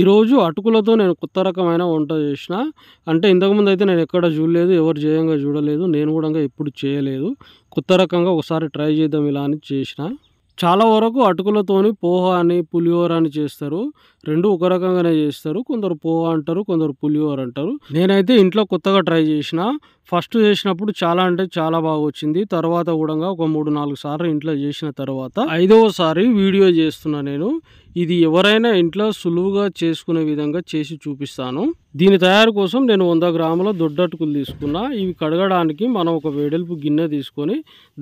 ఈరోజు అటుకులతో నేను కొత్త రకమైన వంట చేసిన అంటే ఇంతకుముందు అయితే నేను ఎక్కడ చూడలేదు ఎవరు చేయంగా చూడలేదు నేను కూడా ఎప్పుడు చేయలేదు కొత్త రకంగా ఒకసారి ట్రై చేద్దాం ఇలా అని చేసిన చాలా వరకు అటుకులతోని పోహా అని పులిహోర అని చేస్తారు రెండు ఒక రకంగానే చేస్తారు కొందరు పోహా అంటారు కొందరు పులిహోర అంటారు నేనైతే ఇంట్లో కొత్తగా ట్రై చేసిన ఫస్ట్ చేసినప్పుడు చాలా అంటే చాలా బాగా వచ్చింది తర్వాత కూడా ఒక మూడు నాలుగు సార్లు ఇంట్లో చేసిన తర్వాత ఐదవసారి వీడియో చేస్తున్నా నేను ఇది ఎవరైనా ఇంట్లో సులువుగా చేసుకునే విధంగా చేసి చూపిస్తాను దీని తయారు కోసం నేను వంద గ్రాముల దొడ్డట్టుకులు తీసుకున్నా ఇవి కడగడానికి మనం ఒక వేడెల్పు గిన్నె తీసుకొని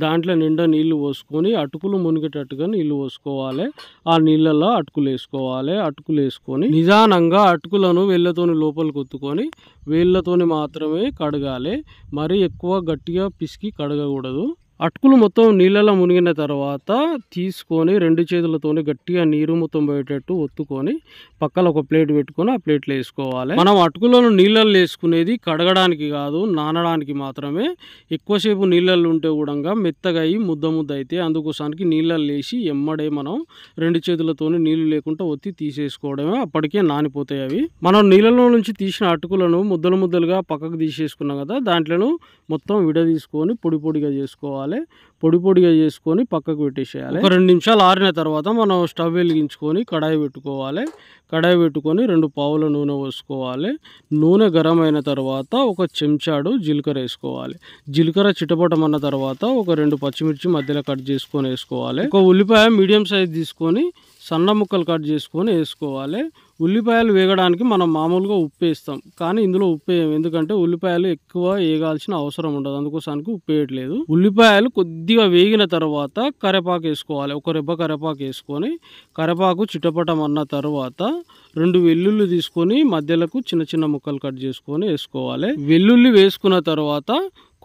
దాంట్లో నిండా నీళ్లు పోసుకొని అటుకులు మునిగేటట్టుగా నీళ్లు పోసుకోవాలి ఆ నీళ్ళల్లో అటుకులు వేసుకోవాలి అటుకులు వేసుకొని నిదానంగా అటుకులను వేళ్ళతోని లోపల కొత్తుకొని వేళ్ళతోని మాత్రమే కడగాలి మరీ ఎక్కువ గట్టిగా పిసికి కడగకూడదు అటుకులు మొత్తం నీళ్ళలో మునిగిన తర్వాత తీసుకొని రెండు చేతులతోని గట్టిగా నీరు మొత్తం పోయేటట్టు ఒత్తుకొని పక్కన ఒక ప్లేట్ పెట్టుకొని ఆ ప్లేట్లో వేసుకోవాలి మనం అటుకులను నీళ్ళల్లో వేసుకునేది కడగడానికి కాదు నానడానికి మాత్రమే ఎక్కువసేపు నీళ్ళల్లో ఉంటే కూడా మెత్తగా అయ్యి ముద్ద ముద్ద అయితే అందుకోసానికి నీళ్ళల్లో వేసి ఎమ్మడే మనం రెండు చేతులతోని నీళ్ళు లేకుండా ఒత్తి తీసేసుకోవడమే అప్పటికే నానిపోతాయి అవి మనం నీళ్ళలో నుంచి తీసిన అటుకులను ముద్దలు ముద్దలుగా పక్కకు తీసేసుకున్నాం కదా దాంట్లో మొత్తం విడదీసుకొని పొడి పొడిగా చేసుకోవాలి కావాలి పొడి పొడిగా చేసుకొని పక్కకు పెట్టేసేయాలి ఒక రెండు నిమిషాలు ఆరిన తర్వాత మనం స్టవ్ వెలిగించుకొని కడాయి పెట్టుకోవాలి కడాయి పెట్టుకొని రెండు పావుల నూనె పోసుకోవాలి నూనె గరం అయిన తర్వాత ఒక చెంచాడు జీలకర్ర వేసుకోవాలి జీలకర్ర చిటపటమన్న తర్వాత ఒక రెండు పచ్చిమిర్చి మధ్యలో కట్ చేసుకొని వేసుకోవాలి ఒక ఉల్లిపాయ మీడియం సైజ్ తీసుకొని సన్న ముక్కలు కట్ చేసుకొని వేసుకోవాలి ఉల్లిపాయలు వేగడానికి మనం మామూలుగా ఉప్పు వేస్తాం కానీ ఇందులో ఉప్పు వేయం ఎందుకంటే ఉల్లిపాయలు ఎక్కువ వేగాల్సిన అవసరం ఉండదు అందుకోసానికి ఉప్పు వేయట్లేదు ఉల్లిపాయలు కొద్దిగా వేగిన తర్వాత కరేపాకు వేసుకోవాలి ఒక రెబ్బ కరేపాకు వేసుకొని కరేపాకు చిటపటం అన్న తర్వాత రెండు వెల్లుల్లి తీసుకొని మధ్యలకు చిన్న చిన్న ముక్కలు కట్ చేసుకొని వేసుకోవాలి వెల్లుల్లి వేసుకున్న తర్వాత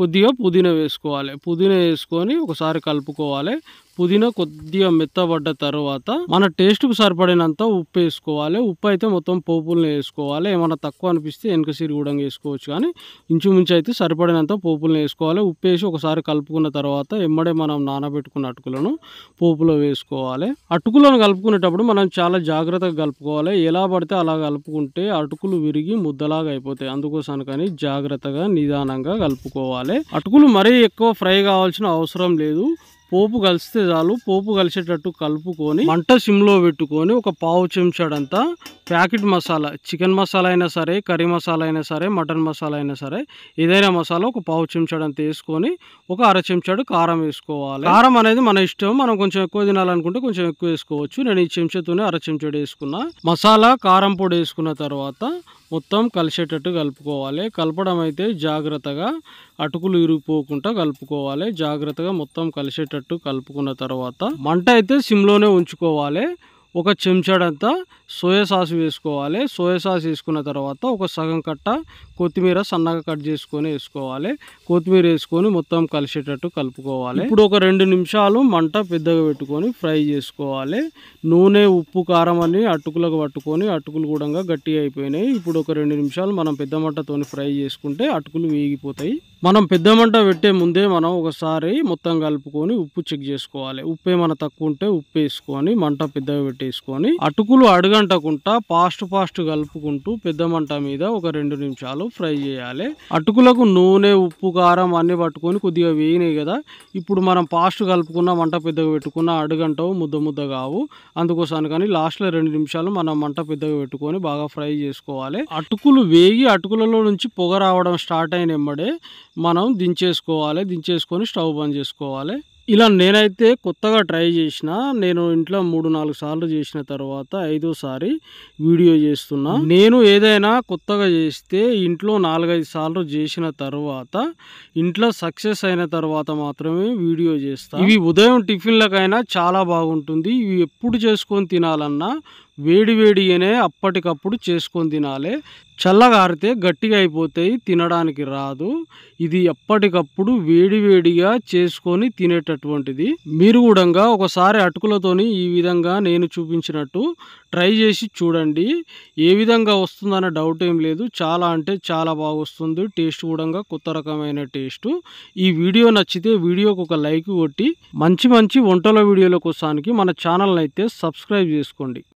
కొద్దిగా పుదీనా వేసుకోవాలి పుదీనా వేసుకొని ఒకసారి కలుపుకోవాలి పుదీనా కొద్దిగా మెత్తబడ్డ తర్వాత మన టేస్ట్కు సరిపడినంత ఉప్పు వేసుకోవాలి ఉప్పు అయితే మొత్తం పోపుల్ని వేసుకోవాలి ఏమైనా తక్కువ అనిపిస్తే వెనక సిరి కూడా వేసుకోవచ్చు కానీ ఇంచుమించు అయితే సరిపడినంత పోపులను వేసుకోవాలి ఉప్పు వేసి ఒకసారి కలుపుకున్న తర్వాత ఎమ్మడే మనం నానబెట్టుకున్న అటుకులను పోపులో వేసుకోవాలి అటుకులను కలుపుకునేటప్పుడు మనం చాలా జాగ్రత్తగా కలుపుకోవాలి ఎలా పడితే అలా కలుపుకుంటే అటుకులు విరిగి ముద్దలాగా అయిపోతాయి అందుకోసానికని జాగ్రత్తగా నిదానంగా కలుపుకోవాలి అటుకులు మరీ ఎక్కువ ఫ్రై కావాల్సిన అవసరం లేదు పోపు కలిస్తే చాలు పోపు కలిసేటట్టు కలుపుకొని మంట సిమ్లో పెట్టుకొని ఒక పావు చెంచాడంతా ప్యాకెట్ మసాలా చికెన్ మసాలా అయినా సరే కర్రీ మసాలా అయినా సరే మటన్ మసాలా అయినా సరే ఏదైనా మసాలా ఒక పావు చెంచాడు వేసుకొని ఒక అర చెంచాడు కారం వేసుకోవాలి కారం అనేది మన ఇష్టం మనం కొంచెం ఎక్కువ తినాలనుకుంటే కొంచెం ఎక్కువ వేసుకోవచ్చు నేను ఈ చెంచాతోనే అర చెంచాడు వేసుకున్నా మసాలా కారం పొడి వేసుకున్న తర్వాత మొత్తం కలిసేటట్టు కలుపుకోవాలి కలపడం అయితే జాగ్రత్తగా అటుకులు ఇరిగిపోకుండా కలుపుకోవాలి జాగ్రత్తగా మొత్తం కలిసేటట్టు కలిసేటట్టు కలుపుకున్న తర్వాత మంట అయితే సిమ్లోనే ఉంచుకోవాలి ఒక చెంచాడంతా సోయా సాస్ వేసుకోవాలి సోయా సాస్ వేసుకున్న తర్వాత ఒక సగం కట్ట కొత్తిమీర సన్నగా కట్ చేసుకొని వేసుకోవాలి కొత్తిమీర వేసుకొని మొత్తం కలిసేటట్టు కలుపుకోవాలి ఇప్పుడు ఒక రెండు నిమిషాలు మంట పెద్దగా పెట్టుకొని ఫ్రై చేసుకోవాలి నూనె ఉప్పు కారం అని అటుకులకు పట్టుకొని అటుకులు కూడా గట్టిగా అయిపోయినాయి ఇప్పుడు ఒక రెండు నిమిషాలు మనం పెద్ద మంటతో ఫ్రై చేసుకుంటే అటుకులు వేగిపోతాయి మనం పెద్ద మంట పెట్టే ముందే మనం ఒకసారి మొత్తం కలుపుకొని ఉప్పు చెక్ చేసుకోవాలి ఉప్పు ఏమైనా తక్కువ ఉంటే ఉప్పు వేసుకొని మంట పెద్దగా పెట్టేసుకొని అటుకులు అడుగంటకుండా ఫాస్ట్ ఫాస్ట్ కలుపుకుంటూ పెద్ద మంట మీద ఒక రెండు నిమిషాలు ఫ్రై చేయాలి అటుకులకు నూనె ఉప్పు కారం అన్ని పట్టుకొని కొద్దిగా వేయినాయి కదా ఇప్పుడు మనం ఫాస్ట్ కలుపుకున్న మంట పెద్దగా పెట్టుకున్న అడుగంటవు ముద్ద ముద్ద కావు అందుకోసం కానీ లాస్ట్లో రెండు నిమిషాలు మనం మంట పెద్దగా పెట్టుకొని బాగా ఫ్రై చేసుకోవాలి అటుకులు వేగి అటుకులలో నుంచి పొగ రావడం స్టార్ట్ అయిన ఎమ్మడే మనం దించేసుకోవాలి దించేసుకొని స్టవ్ బంద్ చేసుకోవాలి ఇలా నేనైతే కొత్తగా ట్రై చేసిన నేను ఇంట్లో మూడు నాలుగు సార్లు చేసిన తర్వాత ఐదోసారి వీడియో చేస్తున్నా నేను ఏదైనా కొత్తగా చేస్తే ఇంట్లో నాలుగైదు సార్లు చేసిన తర్వాత ఇంట్లో సక్సెస్ అయిన తర్వాత మాత్రమే వీడియో చేస్తాను ఇవి ఉదయం టిఫిన్లకైనా చాలా బాగుంటుంది ఇవి ఎప్పుడు చేసుకొని తినాలన్నా వేడివేడిగానే అప్పటికప్పుడు చేసుకొని తినాలి చల్లగారితే గట్టిగా అయిపోతాయి తినడానికి రాదు ఇది ఎప్పటికప్పుడు వేడివేడిగా చేసుకొని తినేటటువంటిది మీరు కూడా ఒకసారి అటుకులతోని ఈ విధంగా నేను చూపించినట్టు ట్రై చేసి చూడండి ఏ విధంగా వస్తుందన్న డౌట్ ఏం లేదు చాలా అంటే చాలా బాగా టేస్ట్ కూడా కొత్త రకమైన టేస్ట్ ఈ వీడియో నచ్చితే వీడియోకి ఒక లైక్ కొట్టి మంచి మంచి వంటల వీడియోల కోసానికి మన ఛానల్ని అయితే సబ్స్క్రైబ్ చేసుకోండి